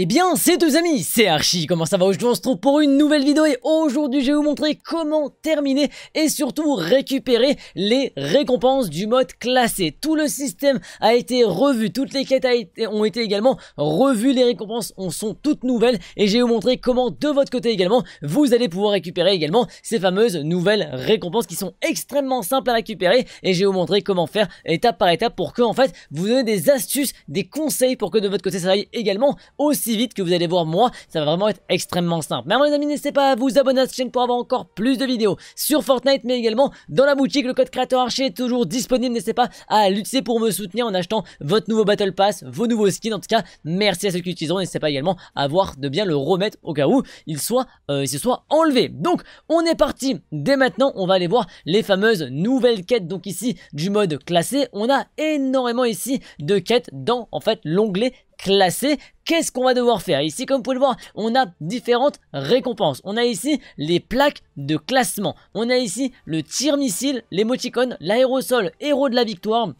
Eh bien, c'est deux amis, c'est Archie, comment ça va Aujourd'hui on se trouve pour une nouvelle vidéo et aujourd'hui je vais vous montrer comment terminer et surtout récupérer les récompenses du mode classé. Tout le système a été revu, toutes les quêtes ont été également revues, les récompenses sont toutes nouvelles et je vais vous montrer comment de votre côté également vous allez pouvoir récupérer également ces fameuses nouvelles récompenses qui sont extrêmement simples à récupérer et je vais vous montrer comment faire étape par étape pour que en fait vous donnez des astuces, des conseils pour que de votre côté ça aille également aussi vite que vous allez voir moi, ça va vraiment être extrêmement simple. Mais avant les amis, n'hésitez pas à vous abonner à cette chaîne pour avoir encore plus de vidéos sur Fortnite, mais également dans la boutique, le code créateur archer est toujours disponible, n'hésitez pas à l'utiliser pour me soutenir en achetant votre nouveau Battle Pass, vos nouveaux skins, en tout cas, merci à ceux qui l'utiliseront, n'hésitez pas également à voir de bien le remettre au cas où il soit, euh, il se soit enlevé. Donc, on est parti, dès maintenant, on va aller voir les fameuses nouvelles quêtes, donc ici, du mode classé, on a énormément ici de quêtes dans, en fait, l'onglet Classé, qu'est-ce qu'on va devoir faire Ici, comme vous pouvez le voir, on a différentes récompenses. On a ici les plaques de classement. On a ici le tir missile, l'émoticône, l'aérosol, héros de la victoire,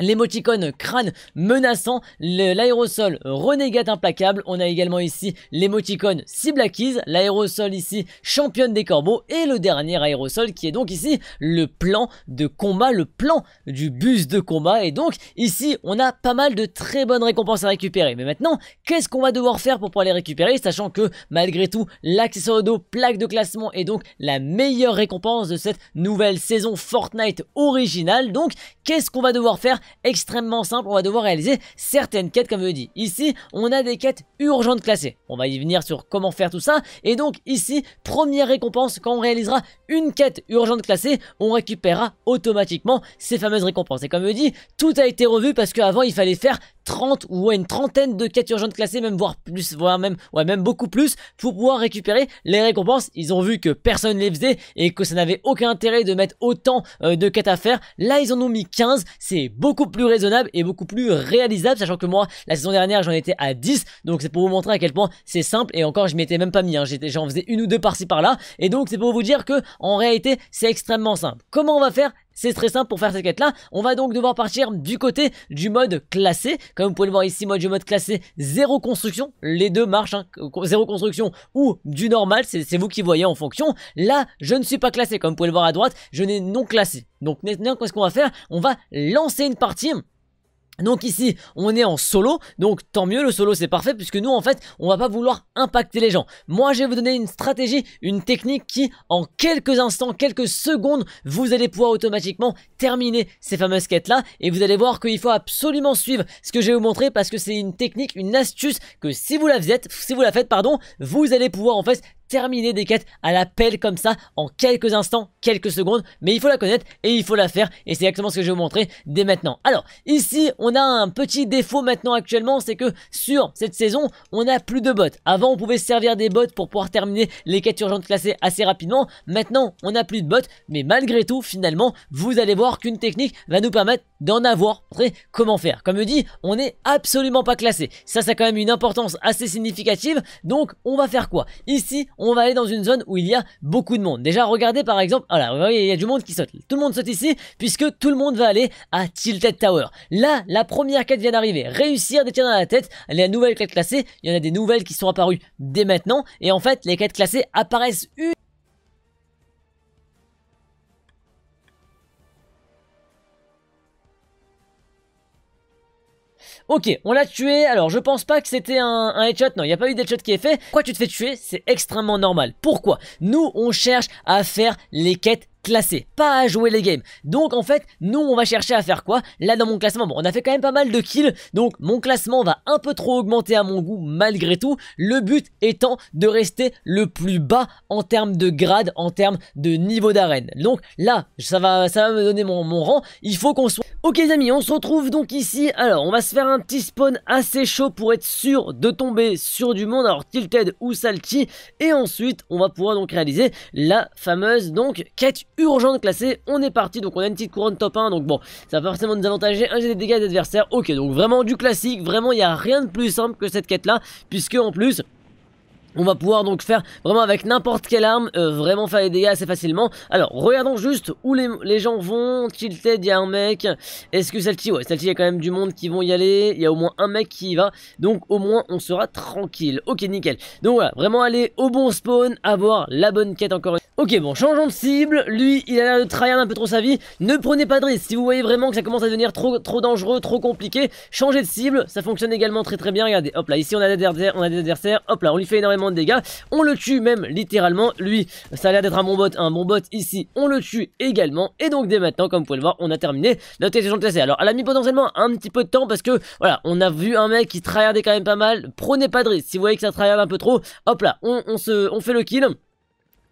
L'émoticône crâne menaçant, l'aérosol renégate implacable. On a également ici l'émoticône cible acquise, l'aérosol ici championne des corbeaux et le dernier aérosol qui est donc ici le plan de combat, le plan du bus de combat. Et donc ici on a pas mal de très bonnes récompenses à récupérer. Mais maintenant, qu'est-ce qu'on va devoir faire pour pouvoir les récupérer Sachant que malgré tout, l'accessoire dos plaque de classement est donc la meilleure récompense de cette nouvelle saison Fortnite originale. Donc qu'est-ce qu'on va devoir faire extrêmement simple, on va devoir réaliser certaines quêtes comme je dis. Ici, on a des quêtes urgentes classées. On va y venir sur comment faire tout ça. Et donc ici, première récompense, quand on réalisera une quête urgente classée, on récupérera automatiquement ces fameuses récompenses. Et comme je dis, tout a été revu parce qu'avant il fallait faire 30 ou une trentaine de quêtes urgentes classées, même voire plus, voire même, ouais, même beaucoup plus, pour pouvoir récupérer les récompenses. Ils ont vu que personne les faisait et que ça n'avait aucun intérêt de mettre autant euh, de quêtes à faire. Là, ils en ont mis 15, c'est beaucoup plus raisonnable et beaucoup plus réalisable, sachant que moi, la saison dernière, j'en étais à 10, donc c'est pour vous montrer à quel point c'est simple et encore, je m'étais même pas mis, hein. j'en faisais une ou deux par-ci par-là, et donc c'est pour vous dire que en réalité, c'est extrêmement simple. Comment on va faire c'est très simple pour faire cette quête là, on va donc devoir partir du côté du mode classé, comme vous pouvez le voir ici, mode, mode classé, zéro construction, les deux marchent, hein. zéro construction ou du normal, c'est vous qui voyez en fonction, là je ne suis pas classé, comme vous pouvez le voir à droite, je n'ai non classé, donc maintenant qu'est-ce qu'on va faire, on va lancer une partie donc ici, on est en solo, donc tant mieux, le solo c'est parfait, puisque nous en fait, on va pas vouloir impacter les gens. Moi, je vais vous donner une stratégie, une technique qui, en quelques instants, quelques secondes, vous allez pouvoir automatiquement terminer ces fameuses quêtes-là, et vous allez voir qu'il faut absolument suivre ce que je vais vous montrer, parce que c'est une technique, une astuce, que si vous la faites, si vous la faites, pardon, vous allez pouvoir en fait terminer des quêtes à la pelle comme ça en quelques instants, quelques secondes, mais il faut la connaître et il faut la faire et c'est exactement ce que je vais vous montrer dès maintenant. Alors ici on a un petit défaut maintenant actuellement, c'est que sur cette saison on a plus de bots. Avant on pouvait servir des bots pour pouvoir terminer les quêtes urgentes classées assez rapidement, maintenant on n'a plus de bots, mais malgré tout finalement vous allez voir qu'une technique va nous permettre d'en avoir, après comment faire. Comme je dis, on n'est absolument pas classé, ça ça a quand même une importance assez significative, donc on va faire quoi Ici on on va aller dans une zone où il y a beaucoup de monde. Déjà, regardez par exemple, voilà, vous voyez, il y a du monde qui saute. Tout le monde saute ici, puisque tout le monde va aller à Tilted Tower. Là, la première quête vient d'arriver. Réussir des dans la tête. Les nouvelles quêtes classées, il y en a des nouvelles qui sont apparues dès maintenant. Et en fait, les quêtes classées apparaissent une Ok, on l'a tué. Alors, je pense pas que c'était un, headshot. Non, il n'y a pas eu d'headshot qui est fait. Pourquoi tu te fais tuer C'est extrêmement normal. Pourquoi Nous, on cherche à faire les quêtes classé, pas à jouer les games. Donc en fait, nous on va chercher à faire quoi Là dans mon classement, bon, on a fait quand même pas mal de kills, donc mon classement va un peu trop augmenter à mon goût malgré tout. Le but étant de rester le plus bas en termes de grade, en termes de niveau d'arène. Donc là, ça va, ça va me donner mon, mon rang. Il faut qu'on soit... Ok les amis, on se retrouve donc ici. Alors on va se faire un petit spawn assez chaud pour être sûr de tomber sur du monde. Alors Tilted ou Salty. Et ensuite, on va pouvoir donc réaliser la fameuse donc quête urgent de classer. On est parti, donc on a une petite couronne top 1, donc bon, ça va forcément nous avantager. Un des dégâts d'adversaire ok, donc vraiment du classique, vraiment il n'y a rien de plus simple que cette quête là, puisque en plus... On va pouvoir donc faire vraiment avec n'importe quelle arme, euh, vraiment faire des dégâts assez facilement. Alors, regardons juste où les, gens vont. Tilted, il y a un mec. Est-ce que celle-ci, ouais, celle-ci, il y a quand même du monde qui vont y aller. Il y a au moins un mec qui y va. Donc, au moins, on sera tranquille. Ok, nickel. Donc, voilà, vraiment aller au bon spawn, avoir la bonne quête encore une Ok bon, changeons de cible, lui il a l'air de tryhard un peu trop sa vie, ne prenez pas de risque, si vous voyez vraiment que ça commence à devenir trop, trop dangereux, trop compliqué, changez de cible, ça fonctionne également très très bien, regardez, hop là, ici on a des adversaires, on a des adversaires, hop là, on lui fait énormément de dégâts, on le tue même littéralement, lui, ça a l'air d'être un bon bot, un bon bot ici, on le tue également, et donc dès maintenant, comme vous pouvez le voir, on a terminé notre session de Alors elle a mis potentiellement un petit peu de temps parce que, voilà, on a vu un mec qui tryhardait quand même pas mal, prenez pas de risque, si vous voyez que ça tryhard un peu trop, hop là, on, on, se, on fait le kill,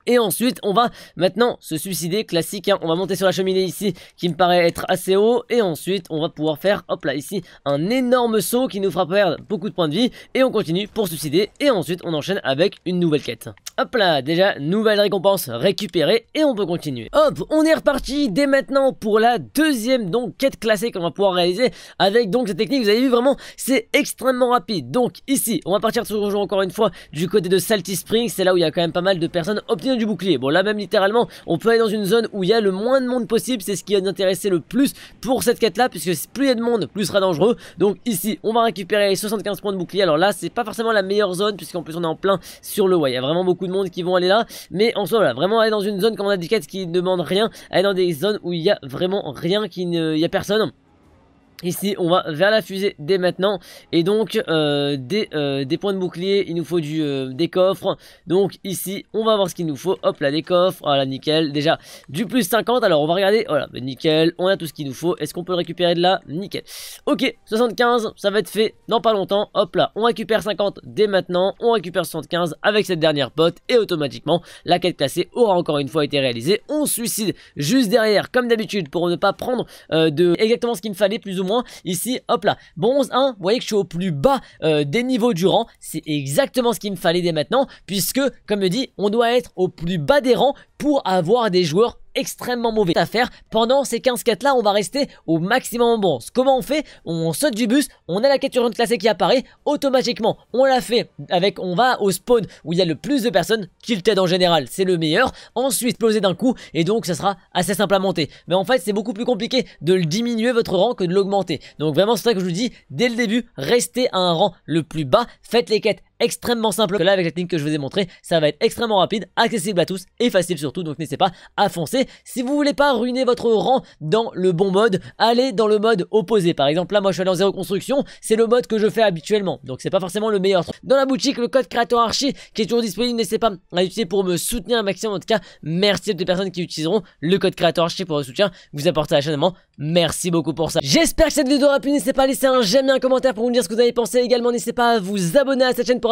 et ensuite, on va maintenant se suicider, classique, hein. on va monter sur la cheminée ici, qui me paraît être assez haut, et ensuite, on va pouvoir faire, hop là, ici, un énorme saut qui nous fera perdre beaucoup de points de vie, et on continue pour se suicider, et ensuite, on enchaîne avec une nouvelle quête. Hop là, déjà, nouvelle récompense récupérée et on peut continuer. Hop, on est reparti dès maintenant pour la deuxième donc quête classée qu'on va pouvoir réaliser avec donc cette technique. Vous avez vu vraiment, c'est extrêmement rapide. Donc ici, on va partir toujours encore une fois du côté de Salty Springs. C'est là où il y a quand même pas mal de personnes obtenant du bouclier. Bon là même littéralement, on peut aller dans une zone où il y a le moins de monde possible. C'est ce qui va nous intéresser le plus pour cette quête là puisque plus il y a de monde, plus sera dangereux. Donc ici, on va récupérer les 75 points de bouclier. Alors là, c'est pas forcément la meilleure zone puisqu'en plus on est en plein sur le... way. il y a vraiment beaucoup de qui vont aller là. Mais en soi, là vraiment aller dans une zone comme on a dit, qui ne demande rien, aller dans des zones où il y a vraiment rien, qui ne, y a personne. Ici, on va vers la fusée dès maintenant. Et donc, euh, euh, des, points de bouclier, il nous faut euh, des coffres. Donc ici, on va voir ce qu'il nous faut. Hop là, des coffres. Voilà, nickel. Déjà, du plus 50. Alors, on va regarder. Voilà, nickel. On a tout ce qu'il nous faut. Est-ce qu'on peut récupérer de là Nickel. Ok, 75, ça va être fait dans pas longtemps. Hop là, on récupère 50 dès maintenant. On récupère 75 avec cette dernière pote. Et automatiquement, la quête classée aura encore une fois été réalisée. On suicide juste derrière, comme d'habitude, pour ne pas prendre de exactement ce qu'il me fallait plus ou moins ici, hop là. Bronze 1, vous voyez que je suis au plus bas euh, des niveaux du rang. C'est exactement ce qu'il me fallait dès maintenant, puisque, comme je dis, on doit être au plus bas des rangs pour avoir des joueurs extrêmement mauvais à faire. Pendant ces 15 quêtes là, on va rester au maximum bon. Comment on fait On saute du bus, on a la quête urgente classée qui apparaît automatiquement. On la fait avec, on va au spawn où il y a le plus de personnes qui t'aident en général. C'est le meilleur. Ensuite, poser d'un coup et donc ça sera assez simple à monter. Mais en fait, c'est beaucoup plus compliqué de le diminuer votre rang que de l'augmenter. Donc vraiment, c'est ça que je vous dis dès le début, restez à un rang le plus bas. Faites les quêtes extrêmement simple que là avec la technique que je vous ai montré Ça va être extrêmement rapide, accessible à tous et facile surtout. Donc n'hésitez pas à foncer. Si vous voulez pas ruiner votre rang dans le bon mode, allez dans le mode opposé. Par exemple là moi je suis allé en zéro construction, c'est le mode que je fais habituellement. Donc c'est pas forcément le meilleur. Dans la boutique, le code créateur archi qui est toujours disponible, n'hésitez pas à l'utiliser pour me soutenir un maximum. En tout cas, merci à toutes les personnes qui utiliseront le code créateur archi pour le soutien. Vous apportez à la chaîne Merci beaucoup pour ça. J'espère que cette vidéo aura plu. N'hésitez pas à laisser un j'aime et un commentaire pour me dire ce que vous avez pensé. Également, n'hésitez pas à vous abonner à cette chaîne pour